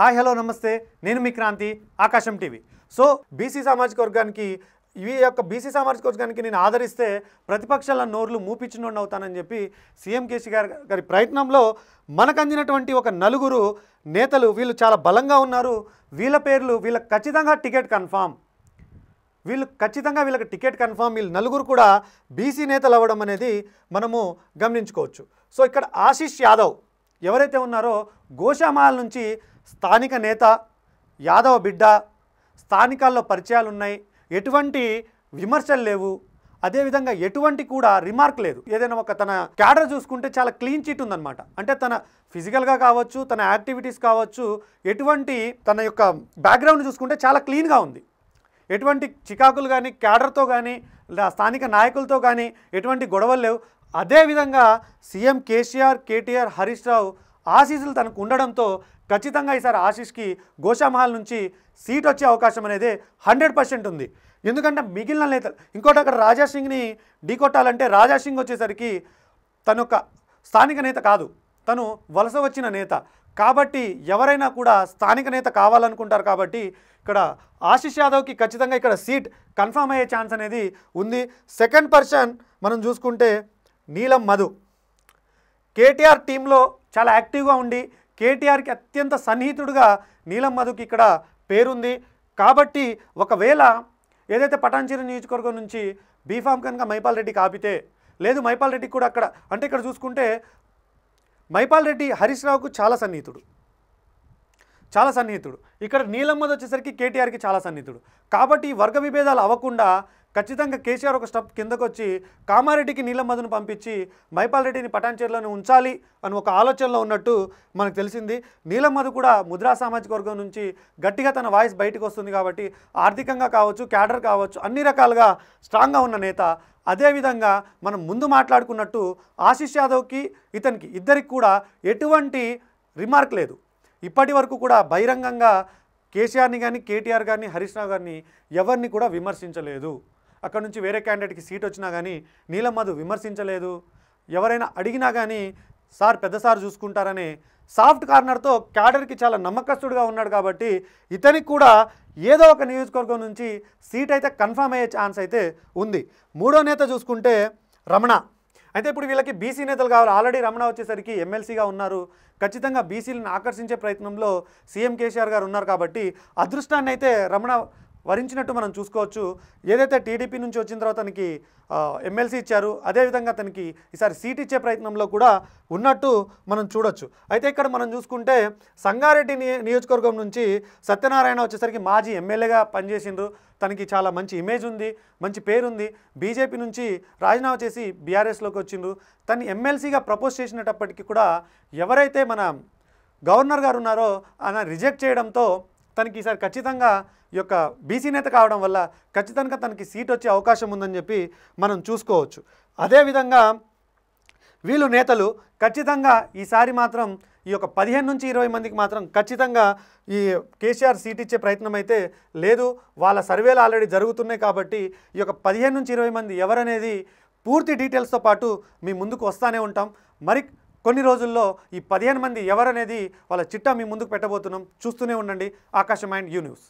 hi hello నమస్తే నేను మీ క్రాంతి ఆకాశం టీవీ సో బీసీ సామాజిక వర్గానికి ఈ యొక్క బీసీ సామాజిక వర్గానికి నేను ఆదరిస్తే ప్రతిపక్షాల నోర్లు మూపించినోండి అవుతానని చెప్పి సీఎం కేసీఆర్ గారి ప్రయత్నంలో మనకు అందినటువంటి ఒక నలుగురు నేతలు వీళ్ళు చాలా బలంగా ఉన్నారు వీళ్ళ పేర్లు వీళ్ళకి ఖచ్చితంగా టికెట్ కన్ఫామ్ వీళ్ళు ఖచ్చితంగా వీళ్ళకి టికెట్ కన్ఫామ్ వీళ్ళు నలుగురు కూడా బీసీ నేతలు అవ్వడం అనేది మనము గమనించుకోవచ్చు సో ఇక్కడ ఆశీష్ యాదవ్ ఎవరైతే ఉన్నారో గోషామాల నుంచి స్థానిక నేత యాదవ బిడ్డ స్థానికాల్లో పరిచయాలు ఉన్నాయి ఎటువంటి విమర్శలు లేవు అదేవిధంగా ఎటువంటి కూడా రిమార్క్ లేదు ఏదైనా ఒక తన క్యాడర్ చూసుకుంటే చాలా క్లీన్ చిట్ ఉందన్నమాట అంటే తన ఫిజికల్గా కావచ్చు తన యాక్టివిటీస్ కావచ్చు ఎటువంటి తన యొక్క బ్యాక్గ్రౌండ్ చూసుకుంటే చాలా క్లీన్గా ఉంది ఎటువంటి చికాకులు కానీ క్యాడర్తో కానీ స్థానిక నాయకులతో కానీ ఎటువంటి గొడవలు లేవు అదేవిధంగా సీఎం కేసీఆర్ కేటీఆర్ హరీష్ రావు ఆశీస్సులు తనకు ఉండడంతో ఖచ్చితంగా ఈసారి ఆశీష్కి గోషామహల్ నుంచి సీట్ వచ్చే అవకాశం అనేది హండ్రెడ్ పర్సెంట్ ఉంది ఎందుకంటే మిగిలిన నేతలు ఇంకోటి అక్కడ రాజా సింగ్ని ఢీకొట్టాలంటే రాజా సింగ్ వచ్చేసరికి తను ఒక స్థానిక నేత కాదు తను వలస వచ్చిన నేత కాబట్టి ఎవరైనా కూడా స్థానిక నేత కావాలనుకుంటారు కాబట్టి ఇక్కడ ఆశిష్ యాదవ్కి ఖచ్చితంగా ఇక్కడ సీట్ కన్ఫామ్ అయ్యే ఛాన్స్ అనేది ఉంది సెకండ్ పర్సన్ మనం చూసుకుంటే నీలం మధు కేటీఆర్ టీంలో చాలా యాక్టివ్గా ఉండి కేటీఆర్కి అత్యంత సన్నిహితుడుగా నీలం మధుకి ఇక్కడ పేరుంది కాబట్టి ఒకవేళ ఏదైతే పటాన్చేరి నియోజకవర్గం నుంచి బీఫామ్ కనుక మైపాల్ రెడ్డి కాపితే లేదు మైపాల్ రెడ్డికి కూడా అక్కడ అంటే ఇక్కడ చూసుకుంటే మైపాల్ రెడ్డి హరీష్ రావుకు చాలా సన్నిహితుడు చాలా సన్నిహితుడు ఇక్కడ నీలమ్మది వచ్చేసరికి కేటీఆర్కి చాలా సన్నిహితుడు కాబట్టి వర్గ విభేదాలు అవ్వకుండా ఖచ్చితంగా కేసీఆర్ ఒక స్టెప్ కిందకు వచ్చి కామారెడ్డికి నీలమ్మదను పంపించి మైపాల్ రెడ్డిని పటాన్చేరులోనే ఉంచాలి అని ఒక ఆలోచనలో ఉన్నట్టు మనకు తెలిసింది నీలమ్మధు కూడా ముద్రా సామాజిక వర్గం నుంచి గట్టిగా తన వాయిస్ బయటకు వస్తుంది కాబట్టి ఆర్థికంగా కావచ్చు క్యాడర్ కావచ్చు అన్ని రకాలుగా స్ట్రాంగ్గా ఉన్న నేత అదేవిధంగా మనం ముందు మాట్లాడుకున్నట్టు ఆశీష్ యాదవ్కి ఇతనికి ఇద్దరికి కూడా ఎటువంటి రిమార్క్ లేదు ఇప్పటి వరకు కూడా బహిరంగంగా కేసీఆర్ని కానీ కేటీఆర్ కానీ హరీష్ రావు గారిని ఎవరిని కూడా విమర్శించలేదు అక్కడ నుంచి వేరే క్యాండిడేట్కి సీట్ వచ్చినా కానీ నీలం నీలమ్మధు విమర్శించలేదు ఎవరైనా అడిగినా కానీ సార్ పెద్ద సార్ చూసుకుంటారని సాఫ్ట్ కార్నర్తో క్యాడర్కి చాలా నమ్మకస్తుడుగా ఉన్నాడు కాబట్టి ఇతనికి కూడా ఏదో ఒక నియోజకవర్గం నుంచి సీట్ అయితే కన్ఫామ్ అయ్యే ఛాన్స్ అయితే ఉంది మూడో నేత చూసుకుంటే రమణ అయితే ఇప్పుడు వీళ్ళకి బీసీ నేతలు కావాలి ఆల్రెడీ రమణ వచ్చేసరికి ఎమ్మెల్సీగా ఉన్నారు ఖచ్చితంగా బీసీలను ఆకర్షించే ప్రయత్నంలో సీఎం కేసీఆర్ గారు ఉన్నారు కాబట్టి అదృష్టాన్ని అయితే రమణ వరించినట్టు మనం చూసుకోవచ్చు ఏదైతే టీడీపీ నుంచి వచ్చిన తర్వాత తనకి ఎమ్మెల్సీ ఇచ్చారు అదేవిధంగా తనకి ఈసారి సీట్ ఇచ్చే ప్రయత్నంలో కూడా ఉన్నట్టు మనం చూడొచ్చు అయితే ఇక్కడ మనం చూసుకుంటే సంగారెడ్డి నియోజకవర్గం నుంచి సత్యనారాయణ వచ్చేసరికి మాజీ ఎమ్మెల్యేగా పనిచేసిండ్రు తనకి చాలా మంచి ఇమేజ్ ఉంది మంచి పేరుంది బీజేపీ నుంచి రాజీనామా చేసి బీఆర్ఎస్లోకి వచ్చిండ్రు తను ఎమ్మెల్సీగా ప్రపోజ్ చేసినప్పటికీ కూడా ఎవరైతే మన గవర్నర్ గారు ఉన్నారో ఆయన రిజెక్ట్ చేయడంతో తనకి ఈసారి ఖచ్చితంగా ఈ యొక్క బీసీ నేత కావడం వల్ల ఖచ్చితంగా తనకి సీట్ వచ్చే అవకాశం ఉందని చెప్పి మనం చూసుకోవచ్చు అదేవిధంగా వీళ్ళు నేతలు ఖచ్చితంగా ఈసారి మాత్రం ఈ యొక్క పదిహేను నుంచి ఇరవై మందికి మాత్రం ఖచ్చితంగా ఈ కేసీఆర్ సీట్ ఇచ్చే ప్రయత్నం అయితే లేదు వాళ్ళ సర్వేలు ఆల్రెడీ జరుగుతున్నాయి కాబట్టి ఈ యొక్క పదిహేను నుంచి ఇరవై మంది ఎవరనేది పూర్తి డీటెయిల్స్తో పాటు మీ ముందుకు వస్తూనే ఉంటాం మరి కొన్ని రోజుల్లో ఈ పదిహేను మంది ఎవరనేది వాళ్ళ చిట్టా మీ ముందుకు పెట్టబోతున్నాం చూస్తూనే ఉండండి ఆకాశం అండ్ యూ న్యూస్